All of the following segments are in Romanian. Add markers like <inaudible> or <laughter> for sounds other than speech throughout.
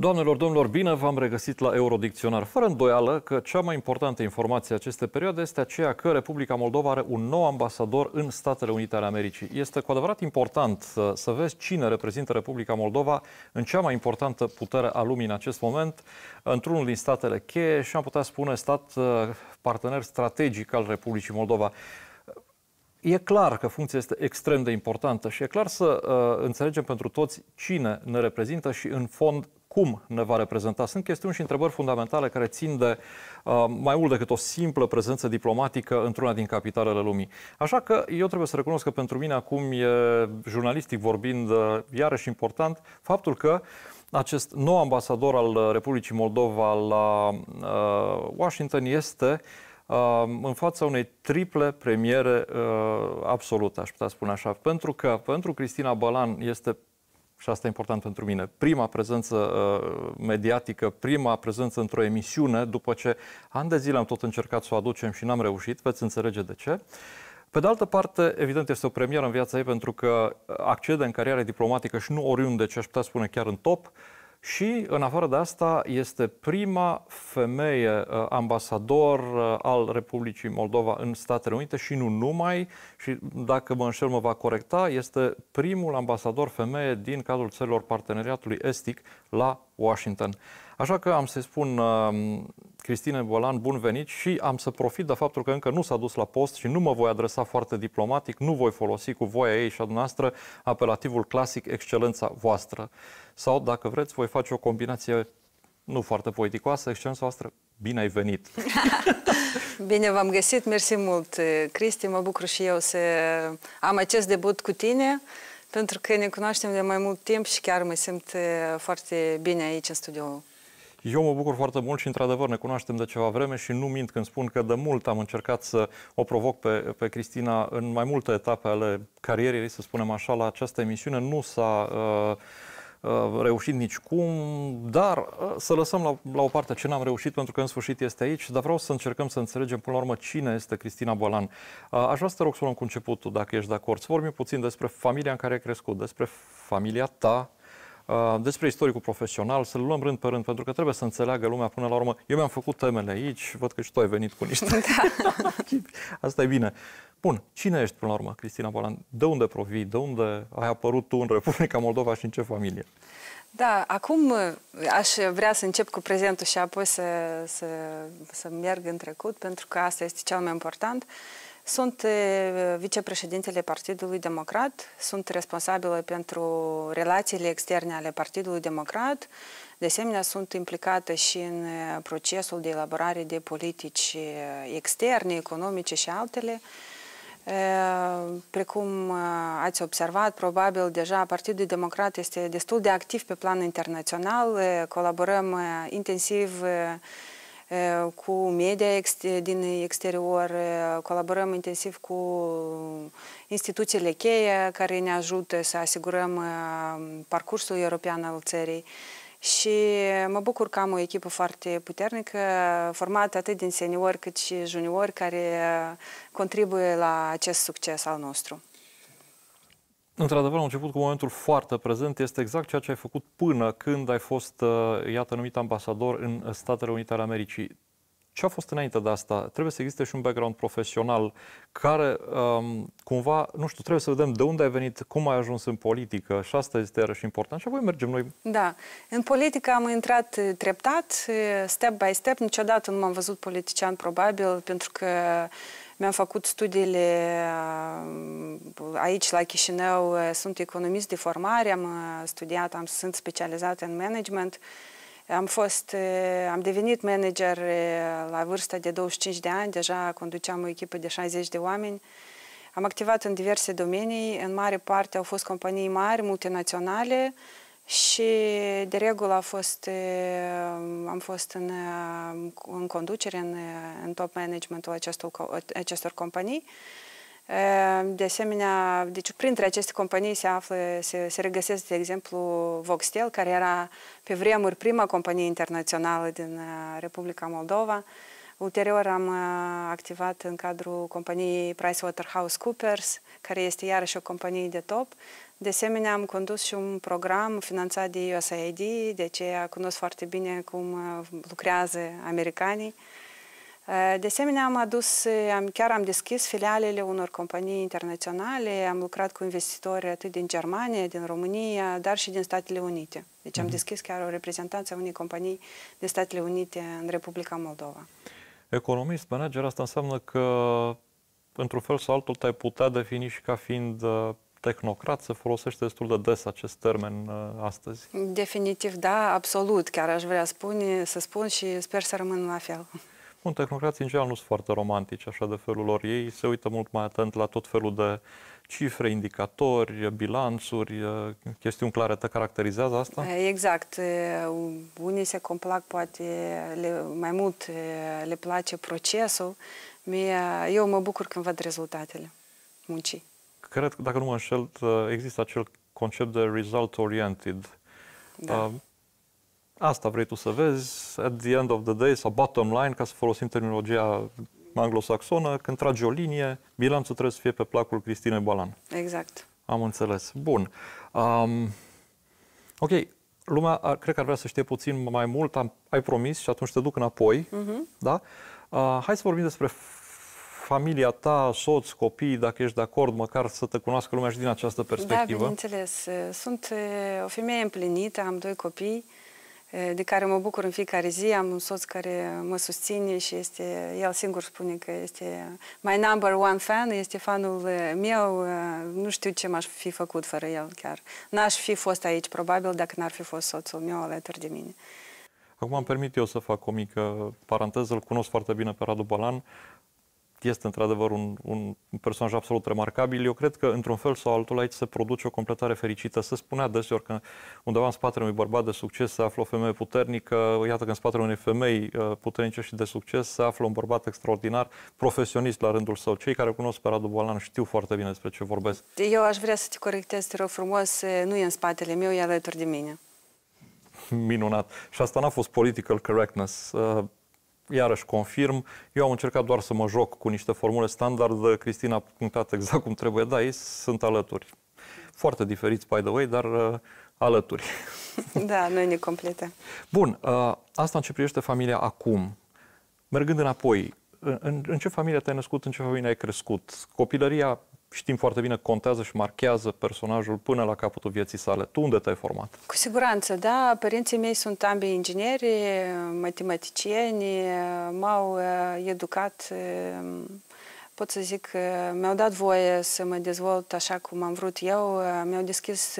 Doamnelor, domnilor, bine v-am regăsit la Eurodicționar. Fără îndoială că cea mai importantă informație a acestei perioade este aceea că Republica Moldova are un nou ambasador în Statele Unite ale Americii. Este cu adevărat important uh, să vezi cine reprezintă Republica Moldova în cea mai importantă putere a lumii în acest moment, într-unul din statele cheie și am putea spune stat uh, partener strategic al Republicii Moldova. E clar că funcția este extrem de importantă și e clar să uh, înțelegem pentru toți cine ne reprezintă și în fond cum ne va reprezenta. Sunt chestiuni și întrebări fundamentale care țin de uh, mai mult decât o simplă prezență diplomatică într-una din capitalele lumii. Așa că eu trebuie să recunosc că pentru mine acum e, jurnalistic vorbind, uh, iarăși important faptul că acest nou ambasador al uh, Republicii Moldova la uh, Washington este uh, în fața unei triple premiere uh, absolute, aș putea spune așa. Pentru că pentru Cristina Balan este și asta e important pentru mine, prima prezență uh, mediatică, prima prezență într-o emisiune, după ce ani de zile am tot încercat să o aducem și n-am reușit, veți înțelege de ce. Pe de altă parte, evident, este o premieră în viața ei pentru că uh, accede în cariera diplomatică și nu oriunde, ce aș putea spune chiar în top, uh, și, în afară de asta, este prima femeie uh, ambasador uh, al Republicii Moldova în Statele Unite și nu numai, și dacă mă înșel mă va corecta, este primul ambasador femeie din cadrul țărilor parteneriatului estic la Washington. Așa că am să-i spun uh, Cristine Bolan, bun venit și am să profit de faptul că încă nu s-a dus la post și nu mă voi adresa foarte diplomatic, nu voi folosi cu voia ei și a dumneavoastră apelativul clasic excelența voastră. Sau, dacă vreți, voi face o combinație nu foarte poeticoasă, excelența voastră, bine ai venit! <laughs> bine v-am găsit, mersi mult, eh, Cristi, mă bucur și eu să am acest debut cu tine pentru că ne cunoaștem de mai mult timp și chiar mă simt eh, foarte bine aici în studioul. Eu mă bucur foarte mult și, într-adevăr, ne cunoaștem de ceva vreme și nu mint când spun că de mult am încercat să o provoc pe, pe Cristina în mai multe etape ale carierei, să spunem așa, la această emisiune. Nu s-a... Uh, uh reușit nicicum, dar uh, să lăsăm la, la o parte ce n-am reușit pentru că în sfârșit este aici, dar vreau să încercăm să înțelegem până la urmă cine este Cristina Bolan. Uh, aș vrea să te rog să luăm cu începutul, dacă ești de acord. Să vorbim puțin despre familia în care ai crescut, despre familia ta, Uh, despre istoricul profesional, să-l luăm rând pe rând, pentru că trebuie să înțeleagă lumea până la urmă. Eu mi-am făcut temele aici, văd că și tu ai venit cu niște. <laughs> Da. <laughs> Asta e bine. Bun, cine ești până la urmă, Cristina Bolan? De unde provii? De unde ai apărut tu în Republica Moldova și în ce familie? Da, acum uh, aș vrea să încep cu prezentul și apoi să, să, să merg în trecut, pentru că asta este cel mai important. Uh, sunt vicepreședintele Partidului Democrat, sunt responsabilă pentru relațiile externe ale Partidului Democrat, de asemenea sunt implicată și în procesul de elaborare de politici externe, economice și altele. Precum ați observat, probabil deja Partidul Democrat este destul de activ pe plan internațional, colaborăm intensiv cu media ex din exterior, colaborăm intensiv cu instituțiile cheie care ne ajută să asigurăm parcursul european al țării. Și mă bucur că am o echipă foarte puternică, formată atât din seniori cât și juniori, care contribuie la acest succes al nostru. Într-adevăr, am început cu momentul foarte prezent. Este exact ceea ce ai făcut până când ai fost, uh, iată, numit ambasador în uh, Statele Unite ale Americii. Ce a fost înainte de asta? Trebuie să existe și un background profesional care, um, cumva, nu știu, trebuie să vedem de unde ai venit, cum ai ajuns în politică și asta este iarăși important și apoi mergem noi. Da. În politică am intrat uh, treptat, step by step. Niciodată nu m-am văzut politician, probabil, pentru că mi-am făcut studiile uh, aici, la Chișinău, uh, sunt economist de formare, am uh, studiat, am, sunt specializat în management. Am, fost, am devenit manager la vârsta de 25 de ani, deja conduceam o echipă de 60 de oameni. Am activat în diverse domenii, în mare parte au fost companii mari, multinaționale, și de regulă a fost, eh, am fost în, eh, în conducere, în, eh, în top managementul acestor, acestor companii. De asemenea, deci printre aceste companii se află, se, se regăsesc, de exemplu, Voxtel, care era pe vremuri prima companie internațională din Republica Moldova. Ulterior am activat în cadrul companiei PricewaterhouseCoopers, care este iarăși o companie de top, de asemenea, am condus și un program finanțat de USAID, de aceea cunosc foarte bine cum uh, lucrează americanii. Uh, de asemenea, am adus, uh, am, chiar am deschis filialele unor companii internaționale, am lucrat cu investitori atât din Germania, din România, dar și din Statele Unite. Deci am mhm. deschis chiar o reprezentanță a unei companii din Statele Unite în Republica Moldova. Economist, manager, asta înseamnă că într-un fel sau altul te-ai putea defini și ca fiind tehnocrat se folosește destul de des acest termen uh, astăzi. Definitiv, da, absolut. Chiar aș vrea spune, să spun și sper să rămân la fel. Bun, tehnocrații în general nu sunt foarte romantici așa de felul lor. Ei se uită mult mai atent la tot felul de cifre, indicatori, bilanțuri, uh, chestiuni clare. Te caracterizează asta? Eh, exact. Eh, unii se complac poate le, mai mult, eh, le place procesul. Mie, eu mă bucur când văd rezultatele muncii cred, dacă nu mă înșel, ă, există acel concept de result-oriented. Da. Ă, asta vrei tu să vezi, at the end of the day, sau bottom line, ca să folosim terminologia anglosaxonă, când tragi o linie, bilanțul trebuie să fie pe placul Cristine Balan. Exact. Am înțeles. Bun. Um, ok, lumea ar, cred că ar vrea să știe puțin mai mult, am, ai promis și atunci te duc înapoi, uh-huh. da? Uh, hai să vorbim despre familia ta, soț, copii, dacă ești de acord, măcar să te cunoască lumea și din această da, perspectivă. Da, bineînțeles. Sunt o femeie împlinită, am doi copii de care mă bucur în fiecare zi. Am un soț care mă susține și este, el singur spune că este my number one fan, este fanul meu. Nu știu ce m-aș fi făcut fără el chiar. N-aș fi fost aici, probabil, dacă n-ar fi fost soțul meu alături de mine. Acum m-am permit eu să fac o mică paranteză, îl cunosc foarte bine pe Radu Balan este într-adevăr un, un personaj absolut remarcabil. Eu cred că, într-un fel sau altul, aici se produce o completare fericită. Se spunea deseori că undeva în spatele unui bărbat de succes se află o femeie puternică, iată că în spatele unei femei uh, puternice și de succes se află un bărbat extraordinar, profesionist la rândul său. Cei care cunosc pe Radu Bolan știu foarte bine despre ce vorbesc. Eu aș vrea să te corectez, te rog frumos, nu e în spatele meu, e alături de mine minunat. Și asta n-a fost political correctness. Uh, iarăși confirm, eu am încercat doar să mă joc cu niște formule standard, Cristina a punctat exact cum trebuie, da, ei sunt alături. Foarte diferiți, by the way, dar uh, alături. <laughs> Da, noi ne complete. Bun, uh, asta în ce privește familia acum. Mergând înapoi, în, în ce familie te-ai născut, în ce familie ai crescut? Copilăria știm foarte bine, contează și marchează personajul până la capătul vieții sale. Tu unde te-ai format? Cu siguranță, da. Părinții mei sunt ambii ingineri, matematicieni, m-au uh, educat, um, pot să zic, uh, mi-au dat voie să mă dezvolt așa cum am vrut eu, uh, mi-au deschis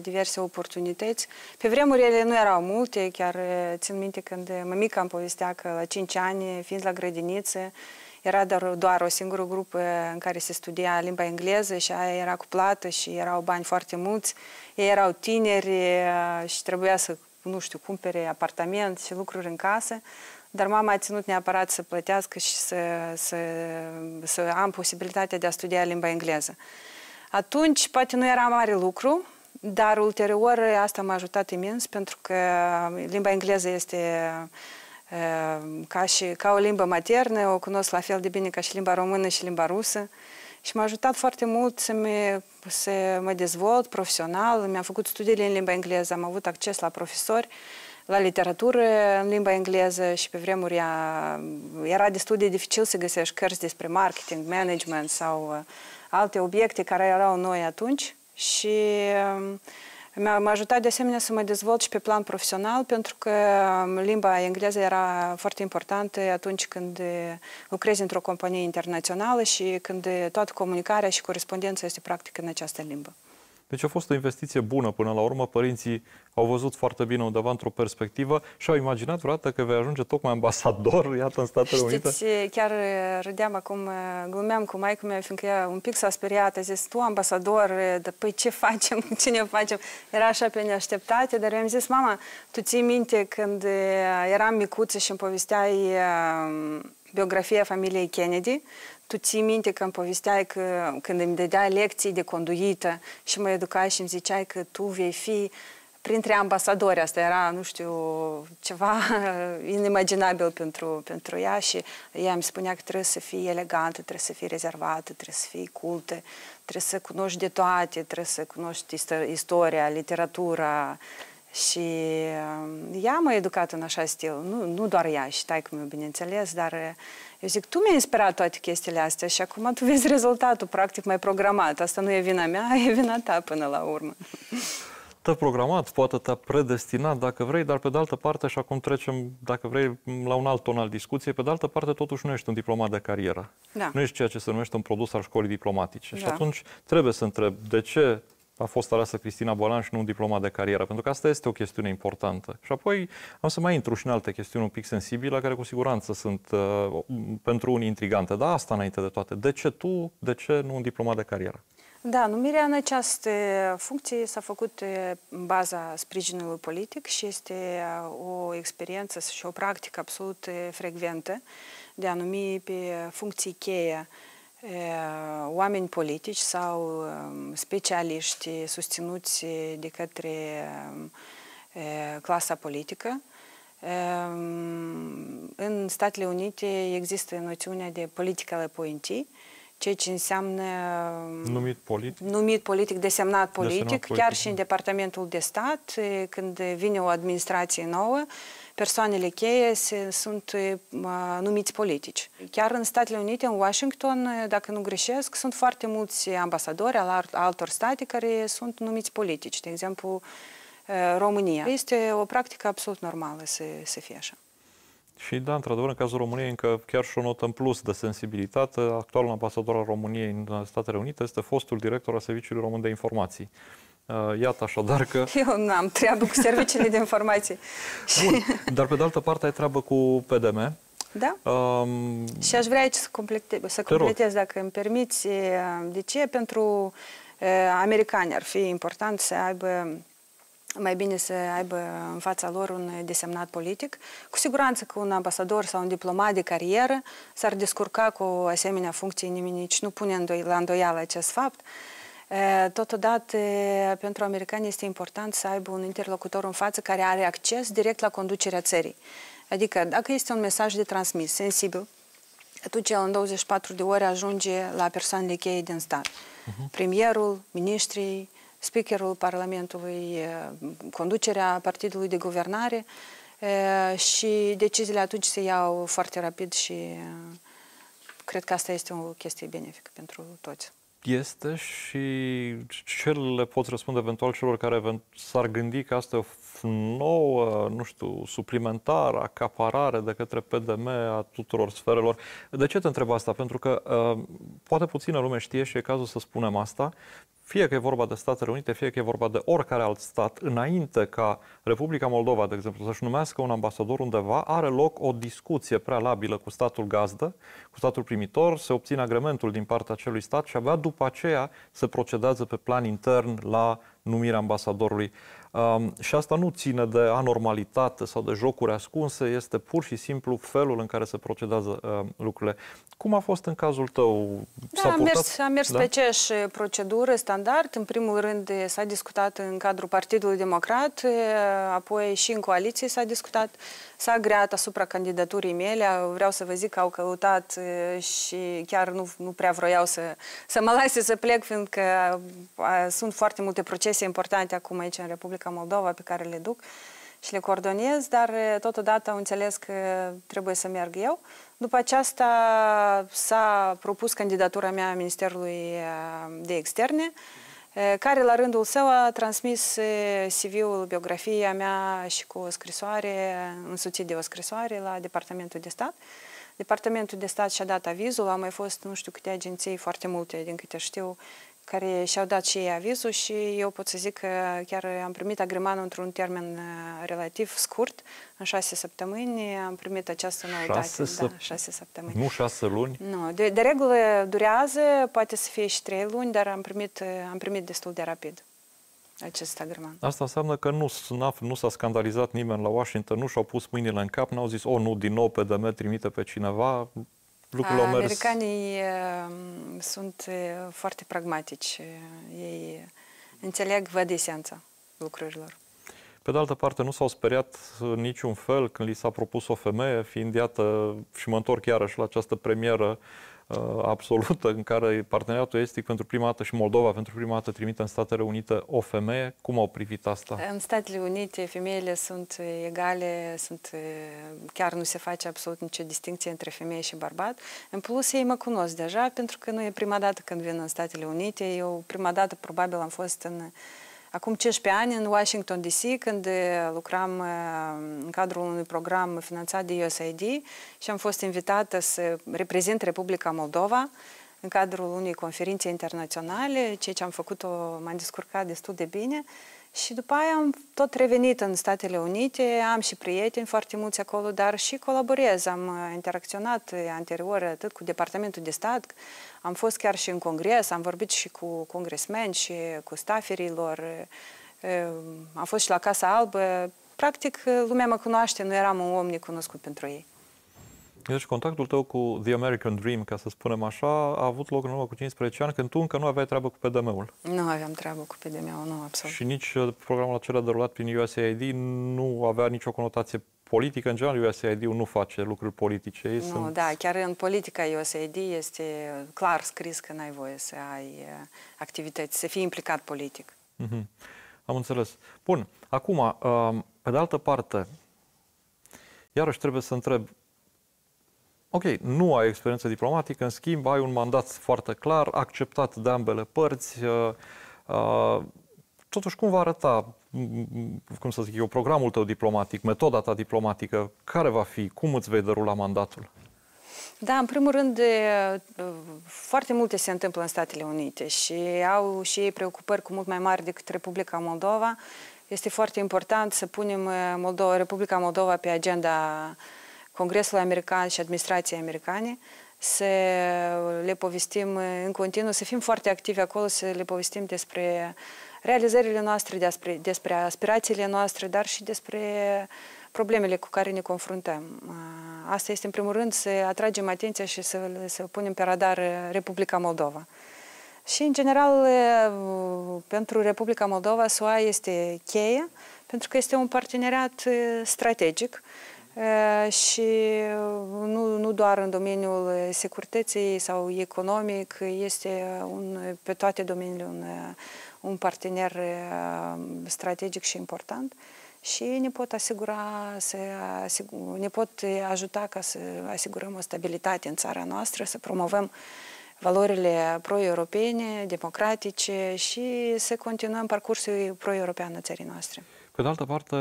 diverse oportunități. Pe vremuri ele nu erau multe, chiar țin minte când mămica îmi povestea că la 5 ani, fiind la grădiniță, era doar, doar o singură grupă în care se studia limba engleză și aia era plată și erau bani foarte mulți. Ei erau tineri uh, și trebuia să, nu știu, cumpere apartament și lucruri în casă dar mama a ținut neapărat să plătească și să, să, să am posibilitatea de a studia limba engleză. Atunci, poate nu era mare lucru, dar ulterior asta m-a ajutat imens pentru că limba engleză este uh, Ehm, ca, și, ca o limbă maternă, o cunosc la fel de bine ca și limba română și limba rusă. Și m-a ajutat foarte mult să, mi, să mă dezvolt profesional. Mi-am făcut studiile în limba engleză, am avut acces la profesori, la literatură în limba engleză și pe vremuri ea, era destul de dificil să găsești cărți despre marketing, management sau uh, alte obiecte care erau noi atunci. Și uh, M-a ajutat de asemenea să mă dezvolt și pe plan profesional, pentru că um, limba engleză era foarte importantă atunci când lucrezi într-o companie internațională și când toată comunicarea și corespondența este practică în această limbă. Deci a fost o investiție bună până la urmă. Părinții au văzut foarte bine undeva într-o perspectivă și au imaginat vreodată că vei ajunge tocmai ambasador, <laughs> iată, în Statele Știți, Unite. Știți, chiar râdeam acum, glumeam cu maică mea, fiindcă ea un pic s-a speriat. A zis, tu ambasador, dar păi ce <laughs> facem, ce ne facem? Era așa pe neașteptate, dar eu am zis, mama, tu ții minte când eram micuță și îmi povesteai biografia familiei Kennedy, tu ții minte că îmi povesteai că când îmi dădeai lecții de conduită și mă educai și îmi ziceai că tu vei fi printre ambasadori. Asta era, nu știu, ceva <laughs> inimaginabil pentru, pentru ea și ea îmi spunea că trebuie să fii elegantă, trebuie să fii rezervată, trebuie să fii cultă, trebuie să cunoști de toate, trebuie să cunoști istoria, literatura, uh, și ehm, ea m-a educat în așa stil, nu, nu doar ea și taică meu, bineînțeles, dar eu zic, tu mi-ai inspirat toate chestiile astea și acum tu vezi rezultatul, practic mai programat. Asta nu e vina mea, <laughs> e vina ta până la urmă. Te-a programat, poate te-a predestinat dacă vrei, dar pe de altă parte, și acum trecem, dacă vrei, la un alt ton al discuției, pe de altă parte, totuși nu ești un diplomat de carieră. Da. Nu ești ceea ce se numește un produs al școlii diplomatice. Da. Și atunci trebuie să întreb de ce a fost aleasă Cristina Bolan și nu un diplomat de carieră, pentru că asta este o chestiune importantă. Și apoi am să mai intru și în alte chestiuni un pic sensibile, care cu siguranță sunt uh, pentru unii intrigante, dar asta înainte de toate. De ce tu, de ce nu un diplomat de carieră? Da, numirea în această funcție s-a făcut uh, în baza sprijinului politic și este uh, o experiență și o practică absolut uh, frecventă de a numi pe funcții cheie Э, oameni politici sau um, specialiști susținuți de către um, clasa politică. În Statele Unite există noțiunea de political appointee, ceea ce înseamnă numit politic, numit politic desemnat politic, desemnat politic, chiar da. și în Departamentul de Stat, când vine o administrație nouă, persoanele cheie se, sunt uh, numiți politici. Chiar în Statele Unite, în Washington, dacă nu greșesc, sunt foarte mulți ambasadori al altor state care sunt numiți politici, de exemplu România. Este o practică absolut normală să, să fie așa. Și da, într-adevăr, în cazul României, încă chiar și o notă în plus de sensibilitate, actualul ambasador al României în Statele Unite este fostul director al Serviciului Român de Informații. Uh, iată așadar că... <laughs> Eu nu am treabă cu serviciile de informații. <laughs> Bun, dar pe de altă parte ai treabă cu PDM. Da? Um... Și aș vrea aici să, complete, să completez, dacă îmi permiți, uh, de ce pentru uh, americani ar fi important să aibă mai bine să aibă în fața lor un desemnat politic. Cu siguranță că un ambasador sau un diplomat de carieră s-ar descurca cu o asemenea funcție, nimeni nici nu pune la îndoială acest fapt. Totodată, pentru americani este important să aibă un interlocutor în față care are acces direct la conducerea țării. Adică, dacă este un mesaj de transmis sensibil, atunci el în 24 de ore ajunge la persoanele cheie din stat. Uh mhm. -huh. Premierul, ministrii, speakerul Parlamentului, conducerea partidului de guvernare și deciziile atunci se iau foarte rapid și cred că asta este o chestie benefică pentru toți. Este și ce le poți răspunde eventual celor care s-ar gândi că asta e o nouă, nu știu, suplimentară, acaparare de către PDM a tuturor sferelor. De ce te întreb asta? Pentru că uh, poate puțină lume știe și e cazul să spunem asta, fie că e vorba de Statele Unite, fie că e vorba de oricare alt stat, înainte ca Republica Moldova, de exemplu, să-și numească un ambasador undeva, are loc o discuție prealabilă cu statul gazdă, cu statul primitor, se obține agrementul din partea acelui stat și abia după aceea se procedează pe plan intern la numirea ambasadorului. Și asta nu ține de anormalitate sau de jocuri ascunse, este pur și simplu felul în care se procedează uh, lucrurile. Cum a fost în cazul tău? Da, a mers, a mers da? pe aceeași procedură standard. În primul rând s-a discutat în cadrul Partidului Democrat, apoi și în coaliție s-a discutat, s-a great asupra candidaturii mele. Vreau să vă zic că au căutat și chiar nu, nu prea vroiau să, să mă lase să plec, fiindcă sunt foarte multe procese importante acum aici în Republica Republica Moldova pe care le duc și le coordonez, dar totodată au înțeles că trebuie să merg eu. După aceasta s-a propus candidatura mea a Ministerului de Externe, care la rândul său a transmis CV-ul, biografia mea și cu o scrisoare, însuțit de o scrisoare la Departamentul de Stat. Departamentul de Stat și-a dat avizul, au mai fost nu știu câte agenții, foarte multe din câte știu, care și-au dat și ei avizul și eu pot să zic că chiar am primit agrimanul într-un termen uh, relativ scurt, în șase săptămâni am primit această noutate. Șase, da, săp... da, șase săptămâni. Nu șase luni? Nu, de, de regulă durează, poate să fie și trei luni, dar am primit, uh, am primit destul de rapid acest agreman. Asta înseamnă că nu, nu s-a scandalizat nimeni la Washington, nu și-au pus mâinile în cap, n-au zis, o, nu, din nou PDM trimite pe cineva, lucrul mers... Americanii ehm, sunt foarte pragmatici. Ei înțeleg, văd esența lucrurilor. Pe de altă parte, nu s-au speriat niciun fel când li s-a propus o femeie, fiind iată, și mă întorc iarăși la această premieră Uh, absolută în care parteneriatul estic pentru prima dată și Moldova pentru prima dată trimite în Statele Unite o femeie. Cum au privit asta? În Statele Unite femeile sunt egale, sunt, uh, chiar nu se face absolut nicio distinție între femeie și bărbat. În plus, ei mă cunosc deja pentru că nu e prima dată când vin în Statele Unite. Eu prima dată probabil am fost în Acum 15 ani în Washington DC, când eh, lucram eh, în cadrul unui program finanțat de USAID și am fost invitată să reprezint Republica Moldova în cadrul unei conferințe internaționale, ceea ce am făcut-o, m-am descurcat destul de bine. Și după aia am tot revenit în Statele Unite, am și prieteni foarte mulți acolo, dar și colaborez. Am uh, interacționat uh, anterior atât cu Departamentul de Stat, am fost chiar și în congres, am vorbit și cu congresmeni și cu staferii lor, uh, um, am fost și la Casa Albă. Practic, lumea mă cunoaște, nu eram un om necunoscut pentru ei. Deci contactul tău cu The American Dream, ca să spunem așa, a avut loc în urmă cu 15 ani, când tu încă nu aveai treabă cu PDM-ul. Nu aveam treabă cu PDM-ul, nu, absolut. Și nici uh, programul acela derulat prin USAID nu avea nicio conotație politică. În general, USAID-ul nu face lucruri politice. Ei nu, sunt... da, chiar în politica USAID este clar scris că n-ai voie să ai uh, activități, să fii implicat politic. Mm-hmm. Am înțeles. Bun, acum, uh, pe de altă parte, iarăși trebuie să întreb, Ok, nu ai experiență diplomatică, în schimb ai un mandat foarte clar, acceptat de ambele părți. Uh, uh, totuși, cum va arăta, cum să zic eu, programul tău diplomatic, metoda ta diplomatică? Care va fi? Cum îți vei dărula mandatul? Da, în primul rând, uh, foarte multe se întâmplă în Statele Unite și au și ei preocupări cu mult mai mari decât Republica Moldova. Este foarte important să punem Moldova, Republica Moldova pe agenda uh, Congresul American și administrației americane, să le povestim în continuu, să fim foarte activi acolo, să le povestim despre realizările noastre, despre, despre aspirațiile noastre, dar și despre problemele cu care ne confruntăm. Asta este, în primul rând, să atragem atenția și să, să punem pe radar Republica Moldova. Și, în general, pentru Republica Moldova, SUA este cheie, pentru că este un parteneriat uh, strategic uh, și nu, nu doar în domeniul securității sau economic, este un, pe toate domeniile un, un partener strategic și important și ne pot asigura, să, ne pot ajuta ca să asigurăm o stabilitate în țara noastră, să promovăm valorile pro-europene, democratice și să continuăm parcursul pro-european în țării noastre. Pe de altă parte,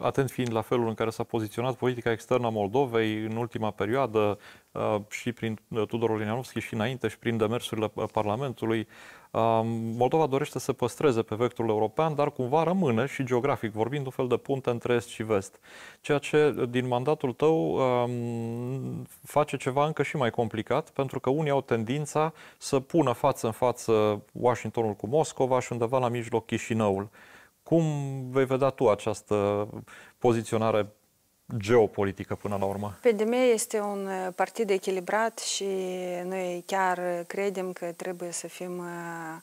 atent fiind la felul în care s-a poziționat politica externă a Moldovei în ultima perioadă uh, și prin uh, Tudor Olinianovski și înainte și prin demersurile uh, Parlamentului, um, Moldova dorește să păstreze pe vectorul european, dar cumva rămâne și geografic vorbind un fel de punte între est și vest, ceea ce din mandatul tău um, face ceva încă și mai complicat, pentru că unii au tendința să pună față în față Washingtonul cu Moscova și undeva la mijloc Chișinăul. Cum vei vedea tu această poziționare geopolitică până la urmă? PDM este un uh, partid echilibrat și noi chiar credem că trebuie să fim uh,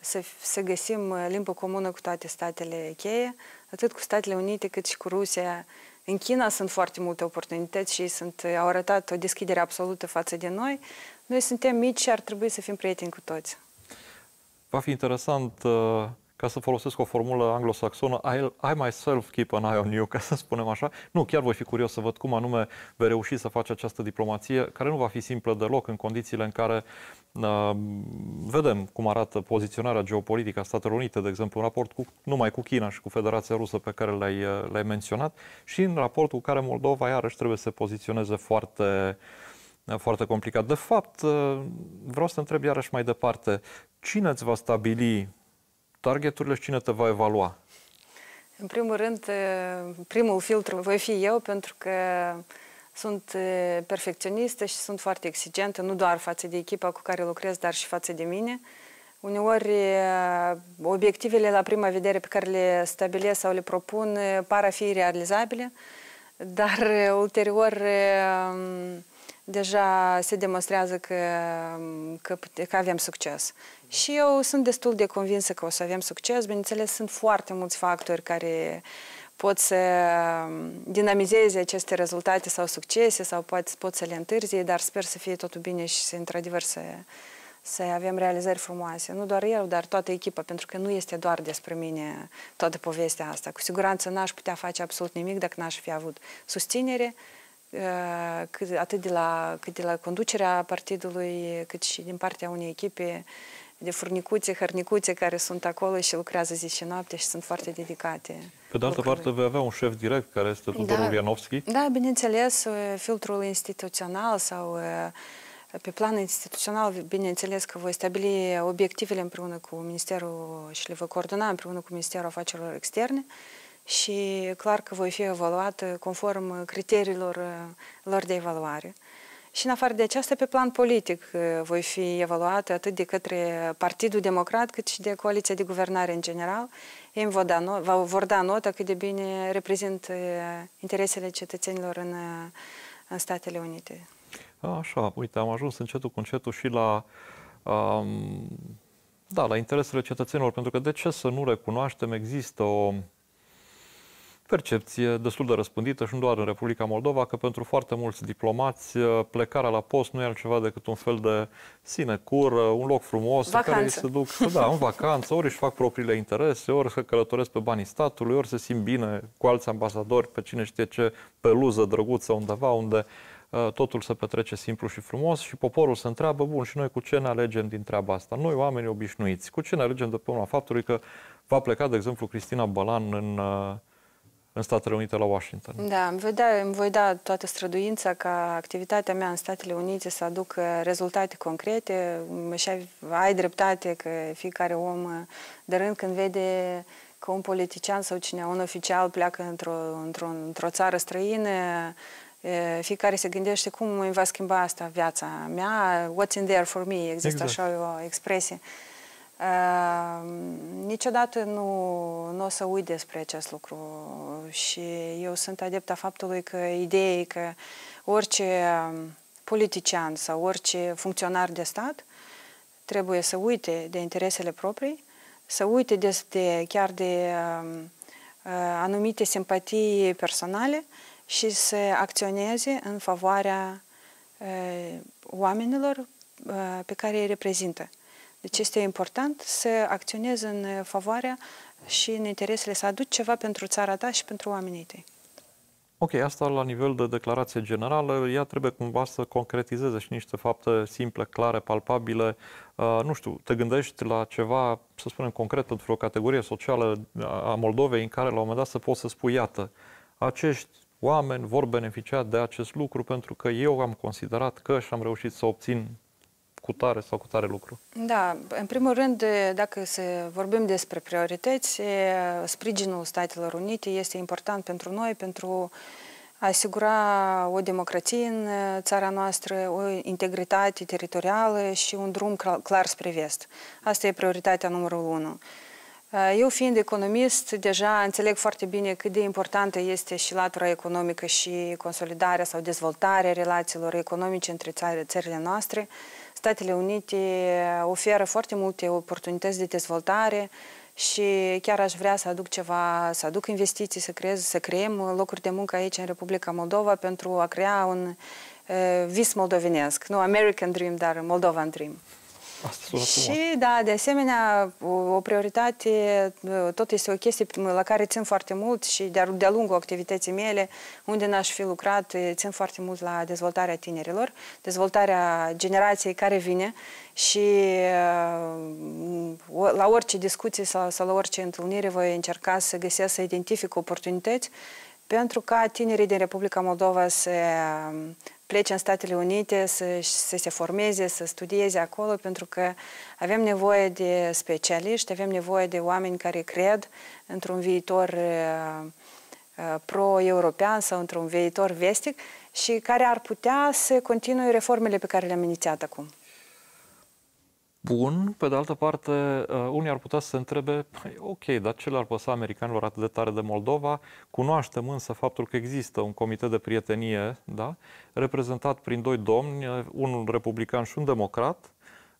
să, să găsim uh, limbă comună cu toate statele cheie, atât cu Statele Unite cât și cu Rusia. În China sunt foarte multe oportunități și sunt, au arătat o deschidere absolută față de noi. Noi suntem mici și ar trebui să fim prieteni cu toți. Va fi interesant uh ca să folosesc o formulă anglosaxonă, I myself keep an eye on you, ca să spunem așa. Nu, chiar voi fi curios să văd cum anume vei reuși să faci această diplomație, care nu va fi simplă deloc în condițiile în care uh, vedem cum arată poziționarea geopolitică a Statelor Unite, de exemplu, în raport cu, numai cu China și cu Federația Rusă pe care le-ai, uh, le menționat și în raport cu care Moldova iarăși trebuie să se poziționeze foarte uh, foarte complicat. De fapt, uh, vreau să întreb iarăși mai departe, cine îți va stabili targeturile și cine te va evalua? În primul rând, primul filtru voi fi eu, pentru că sunt perfecționistă și sunt foarte exigentă, nu doar față de echipa cu care lucrez, dar și față de mine. Uneori, obiectivele la prima vedere pe care le stabilesc sau le propun par a fi realizabile, dar ulterior deja se demonstrează că, că, că avem succes. Și eu sunt destul de convinsă că o să avem succes. Bineînțeles, sunt foarte mulți factori care pot să dinamizeze aceste rezultate sau succese sau pot, pot să le întârzie, dar sper să fie totul bine și să, într-adevăr, să, să avem realizări frumoase. Nu doar eu, dar toată echipa, pentru că nu este doar despre mine toată povestea asta. Cu siguranță n-aș putea face absolut nimic dacă n-aș fi avut susținere, Ă, atât de la, cât de la conducerea partidului, cât și din partea unei echipe de furnicuțe, hărnicuțe care sunt acolo și lucrează zi și noapte și sunt foarte dedicate. Pe de altă parte, vei avea un șef direct care este Tudorul da, Vianovski? Da, bineînțeles, ă, filtrul instituțional sau ă, pe plan instituțional, bineînțeles că voi stabili obiectivele împreună cu Ministerul și le voi coordona împreună cu Ministerul Afacerilor Externe. Uh, și clar că voi fi evaluată conform uh, criteriilor uh, lor de evaluare. Și în afară de aceasta, pe plan politic, uh, voi fi evaluată atât de către Partidul Democrat, cât și de Coaliția de Guvernare în general. Ei vor da, not- vor da notă cât de bine reprezint interesele cetățenilor în, în Statele Unite. Așa, uite, am ajuns încetul cu încetul și la um, da, la interesele cetățenilor, pentru că de ce să nu recunoaștem, există o percepție destul de răspândită și nu doar în Republica Moldova, că pentru foarte mulți diplomați uh, plecarea la post nu e altceva decât un fel de sinecur, un loc frumos vacanță. în care se duc <laughs> da, în vacanță, ori își fac propriile interese, ori se călătoresc pe banii statului, ori se simt bine cu alți ambasadori pe cine știe ce peluză drăguță undeva unde uh, totul se petrece simplu și frumos și poporul se întreabă, bun, și noi cu ce ne alegem din treaba asta? Noi, oamenii obișnuiți, cu ce ne alegem de pe urma faptului că va pleca, de exemplu, Cristina Balan în uh, în Statele Unite la Washington. Da, îmi voi da, îmi voi da toată străduința ca activitatea mea în Statele Unite să aducă rezultate concrete și ai dreptate că fiecare om de rând când vede că un politician sau cine, un oficial pleacă într-o într într, -o, țară străină, fiecare se gândește cum îmi va schimba asta viața mea, what's in there for me, există exact. așa o expresie. Uh, Ehm, niciodată nu, nu o să uit despre acest lucru și eu sunt adepta faptului că ideea e că orice ehm, politician sau orice funcționar de stat trebuie să uite de interesele proprii, să uite de, de, chiar de uh, anumite simpatii personale și să acționeze în favoarea uh, oamenilor pe care îi reprezintă. Deci este important să acționezi în favoarea și în interesele, să aduci ceva pentru țara ta și pentru oamenii tăi. Ok, asta la nivel de declarație generală, ea trebuie cumva să concretizeze și niște fapte simple, clare, palpabile. Uh, nu știu, te gândești la ceva, să spunem, concret într-o categorie socială a Moldovei în care la un moment dat să poți să spui, iată, acești oameni vor beneficia de acest lucru pentru că eu am considerat că și am reușit să obțin cu tare sau cu tare lucru? Da, în primul rând, dacă să vorbim despre priorități, sprijinul Statelor Unite este important pentru noi, pentru a asigura o democrație în țara noastră, o integritate teritorială și un drum clar spre vest. Asta e prioritatea numărul unu. Eu fiind economist, deja înțeleg foarte bine cât de importantă este și latura economică și consolidarea sau dezvoltarea relațiilor economice între țările noastre. Statele Unite oferă foarte multe oportunități de dezvoltare și chiar aș vrea să aduc ceva, să aduc investiții, să creez, să creăm locuri de muncă aici în Republica Moldova pentru a crea un uh, vis moldovenesc, nu American Dream, dar Moldovan Dream și, da, de asemenea, o prioritate, tot este o chestie la care țin foarte mult și de-a lungul activității mele, unde n-aș fi lucrat, țin foarte mult la dezvoltarea tinerilor, dezvoltarea generației care vine și uh, la orice discuție sau, sau la orice întâlnire voi încerca să găsesc, să identific oportunități pentru ca tinerii din Republica Moldova să plece în Statele Unite, să, să se formeze, să studieze acolo, pentru că avem nevoie de specialiști, avem nevoie de oameni care cred într-un viitor uh, uh, pro-european sau într-un viitor vestic și care ar putea să continue reformele pe care le-am inițiat acum bun, pe de altă parte, uh, unii ar putea să se întrebe, păi, ok, dar ce le-ar păsa americanilor atât de tare de Moldova? Cunoaștem însă faptul că există un comitet de prietenie, da? reprezentat prin doi domni, uh, unul republican și un democrat,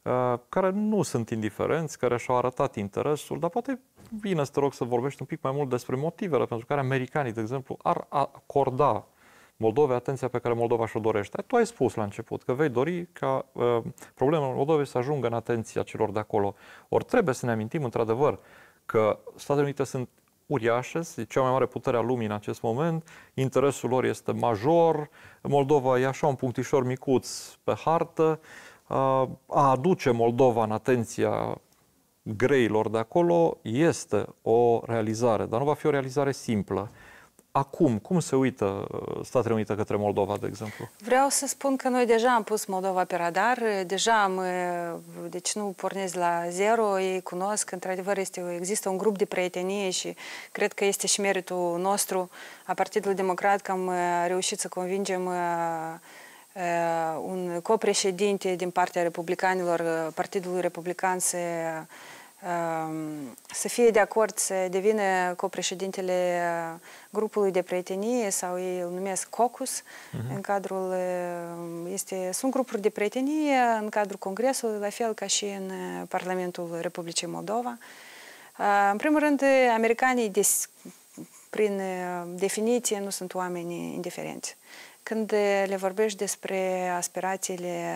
uh, care nu sunt indiferenți, care și-au arătat interesul, dar poate bine să te rog să vorbești un pic mai mult despre motivele pentru care americanii, de exemplu, ar acorda Moldovei atenția pe care Moldova și-o dorește. Tu ai spus la început că vei dori ca uh, problemele Moldovei să ajungă în atenția celor de acolo. Ori trebuie să ne amintim într-adevăr că Statele Unite sunt uriașe, e cea mai mare putere a lumii în acest moment, interesul lor este major, Moldova e așa un punctișor micuț pe hartă, ă, a aduce Moldova în atenția greilor de acolo este o realizare, dar nu va fi o realizare simplă acum, cum se uită uh, Statele Unite către Moldova, de exemplu? Vreau să spun că noi deja am pus Moldova pe radar, deja am, uh, deci nu pornesc la zero, ei cunosc, într-adevăr este, există un grup de prietenie și cred că este și meritul nostru a Partidului Democrat că am uh, reușit să convingem un copreședinte din partea republicanilor, Partidului Republican să Ehm, să fie de acord să devină copreședintele eh, grupului de prietenie sau ei îl numesc COCUS uh-huh. Mhm. în cadrul eh, este, sunt grupuri de prietenie în cadrul Congresului, la fel ca și în eh, Parlamentul Republicii Moldova. În primul rând, americanii des, prin definiție nu sunt oameni indiferenți. Când le vorbești despre aspirațiile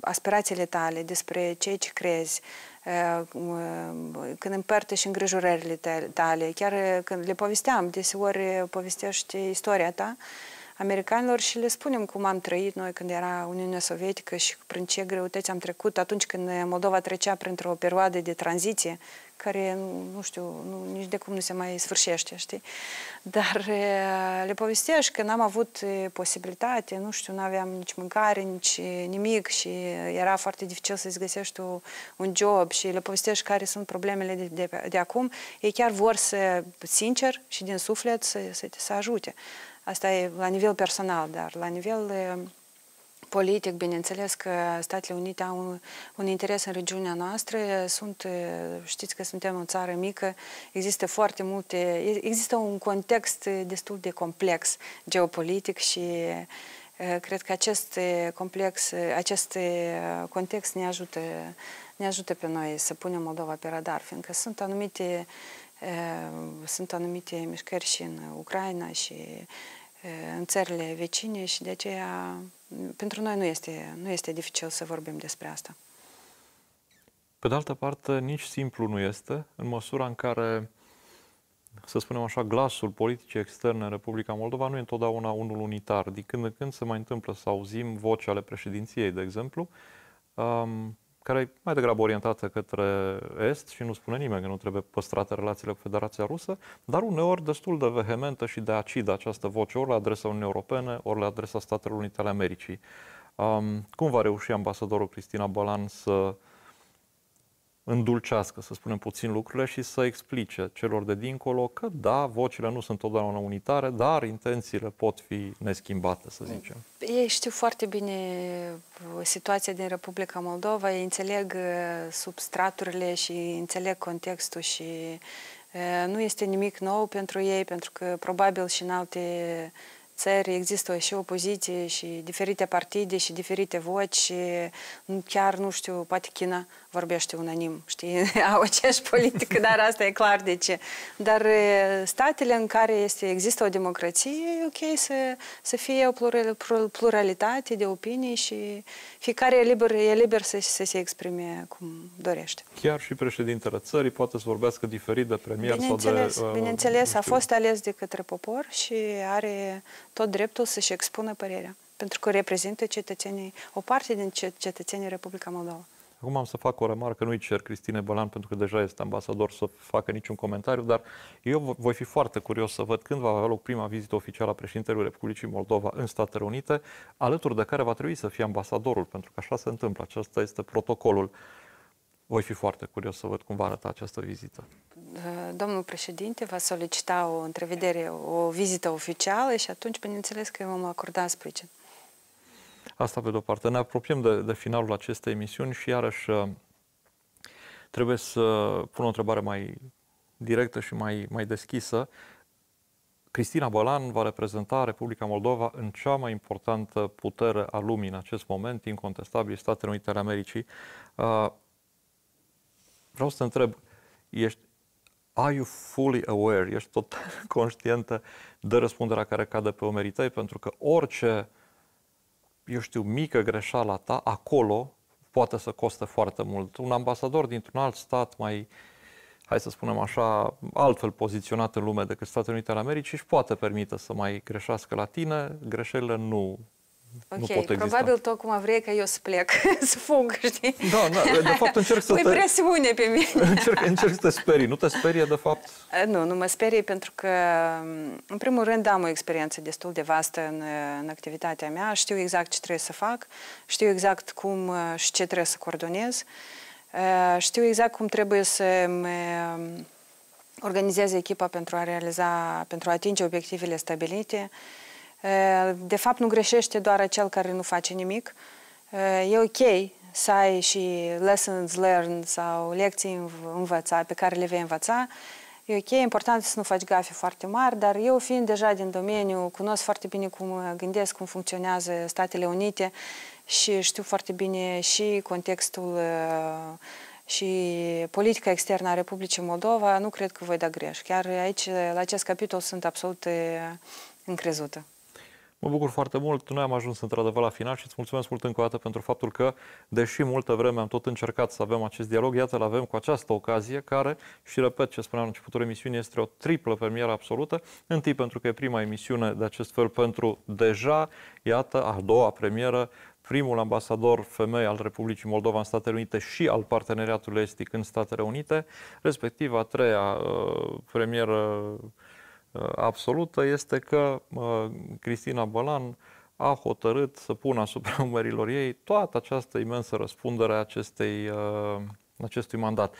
aspirațiile tale, despre ceea ce crezi, când împărtăși îngrijorările tale, chiar când le povesteam, deseori povestești istoria ta americanilor și le spunem cum am trăit noi când era Uniunea Sovietică și prin ce greutăți am trecut atunci când Moldova trecea printr-o perioadă de tranziție, care, nu știu, nu, nici de cum nu se mai sfârșește, știi? Dar le povestești că n-am avut posibilitate, nu știu, n-aveam nici mâncare, nici nimic și era foarte dificil să-ți găsești un job și le povestești care sunt problemele de, de, de acum, ei chiar vor să, sincer și din suflet, să, să, să ajute. Asta e la nivel personal, dar la nivel politic, bineînțeles că Statele Unite au un, un interes în regiunea noastră. Sunt, știți că suntem o țară mică, există foarte multe, există un context destul de complex geopolitic și cred că acest complex, acest context ne ajută, ne ajută pe noi să punem Moldova pe radar, fiindcă sunt anumite, sunt anumite mișcări și în Ucraina și în țările vecine și de aceea pentru noi nu este, nu este dificil să vorbim despre asta. Pe de altă parte, nici simplu nu este, în măsura în care, să spunem așa, glasul politicii externe în Republica Moldova nu e întotdeauna unul unitar. Din când în când se mai întâmplă să auzim voce ale președinției, de exemplu, care e mai degrabă orientată către est și nu spune nimeni că nu trebuie păstrate relațiile cu Federația Rusă, dar uneori destul de vehementă și de acidă această voce ori la adresa Uniunii Europene, ori la adresa Statelor Unite ale Americii. Um, cum va reuși ambasadorul Cristina Balan să uh, îndulcească, să spunem puțin lucrurile și să explice celor de dincolo că da, vocile nu sunt totdeauna unitare, dar intențiile pot fi neschimbate, să zicem. Ei știu foarte bine uh, situația din Republica Moldova, ei înțeleg uh, substraturile și înțeleg contextul și uh, nu este nimic nou pentru ei, pentru că probabil și în alte țări există și opoziție și diferite partide și diferite voci și mm, chiar, nu știu, poate China vorbește unanim, știi, <laughs> au aceeași politică, dar asta e clar de ce. Dar statele în care este, există o democrație, e ok să, să fie o pluralitate de opinii și fiecare e liber, e liber să, să se exprime cum dorește. Chiar și președintele țării poate să vorbească diferit de premier bineînțeles, sau de... Uh, Bineînțeles, a fost ales de către popor și are tot dreptul să-și expună părerea pentru că reprezintă cetățenii, o parte din cetățenii Republica Moldova. Acum am să fac o remarcă, nu-i cer Cristine Bălan pentru că deja este ambasador să facă niciun comentariu, dar eu voi fi foarte curios să văd când va avea loc prima vizită oficială a președintelui Republicii Moldova în Statele Unite, alături de care va trebui să fie ambasadorul, pentru că așa se întâmplă, acesta este protocolul. Voi fi foarte curios să văd cum va arăta această vizită. Domnul președinte va solicita o întrevedere, o vizită oficială și atunci, bineînțeles, că îi vom acorda sprijin. Asta pe de-o parte. Ne apropiem de, de finalul acestei emisiuni și iarăși uh, trebuie să pun o întrebare mai directă și mai, mai deschisă. Cristina Bălan va reprezenta Republica Moldova în cea mai importantă putere a lumii în acest moment, incontestabil Statele Unite ale Americii. Uh, vreau să te întreb, ești, are you fully aware, ești tot <laughs> conștientă de răspunderea care cade pe omerii tăi, pentru că orice uh, eu știu, mică greșeala ta, acolo poate să costă foarte mult. Un ambasador dintr-un alt stat mai, hai să spunem așa, altfel poziționat în lume decât Statele Unite ale Americii își poate permite să mai greșească la tine, greșelile nu Ok, nu pot exista. probabil tu acum vrei ca eu să plec, <laughs> să fug, știi? Da, da, de fapt <laughs> încerc să... te... presiune pe mine. <laughs> încerc, încerc să te sperii. Nu te sperie, de fapt? Eh, nu, nu mă sperie pentru că, în primul rând, am o experiență destul de vastă în, în activitatea mea. Știu exact ce trebuie să fac, știu exact cum eh, și ce trebuie să coordonez, eh, știu exact cum trebuie să mm, organizez echipa pentru a realiza, pentru a atinge obiectivele stabilite. De fapt, nu greșește doar cel care nu face nimic. E ok să ai și lessons learned sau lecții învăța, pe care le vei învăța. E ok, e important să nu faci gafe foarte mari, dar eu fiind deja din domeniu, cunosc foarte bine cum uh, gândesc, cum funcționează Statele Unite și știu foarte bine și contextul uh, și politica externă a Republicii Moldova, nu cred că voi da greș. Chiar aici, la acest capitol, sunt absolut uh, încrezută. Mă bucur foarte mult. Noi am ajuns într-adevăr la final și îți mulțumesc mult încă o dată pentru faptul că, deși multă vreme am tot încercat să avem acest dialog, iată, îl avem cu această ocazie care, și repet ce spuneam în începutul emisiunii, este o triplă premieră absolută. Întâi pentru că e prima emisiune de acest fel pentru deja, iată, a doua premieră primul ambasador femei al Republicii Moldova în Statele Unite și al parteneriatului estic în Statele Unite, respectiv a treia uh, premieră uh, Uh, absolută este că uh, Cristina Bălan a hotărât să pună asupra <laughs> umerilor ei toată această imensă răspundere a acestei, uh, acestui mandat.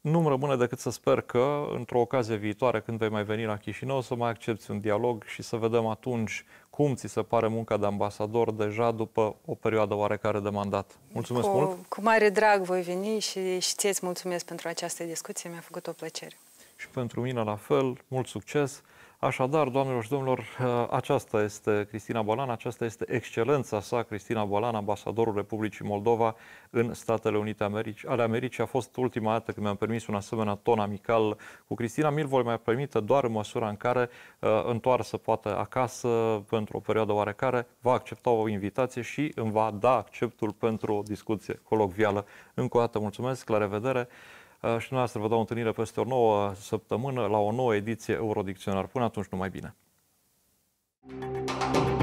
nu îmi rămâne decât să sper că, într-o ocazie viitoare, când vei mai veni la Chișinău, să mai accepti un dialog și să vedem atunci cum ți se pare munca de ambasador deja după o perioadă oarecare de mandat. Mulțumesc cu, mult! Cu mare drag voi veni și știți, mulțumesc pentru această discuție, mi-a făcut o plăcere și pentru mine la fel, mult succes. Așadar, doamnelor și domnilor, eh, aceasta este Cristina Bolan, aceasta este excelența sa, Cristina Bolan, ambasadorul Republicii Moldova în Statele Unite Americi, ale Americii. A fost ultima dată când mi-am permis un asemenea ton amical cu Cristina. Mi-l voi mai permite doar în măsura în care uh, întoarsă poate acasă pentru o perioadă oarecare, va accepta o invitație și îmi va da acceptul pentru o discuție colocvială. Încă o dată mulțumesc, la revedere! Uh, și dumneavoastră vă dau întâlnire peste o nouă săptămână la o nouă ediție Eurodicționar. Până atunci, numai bine! Thank you.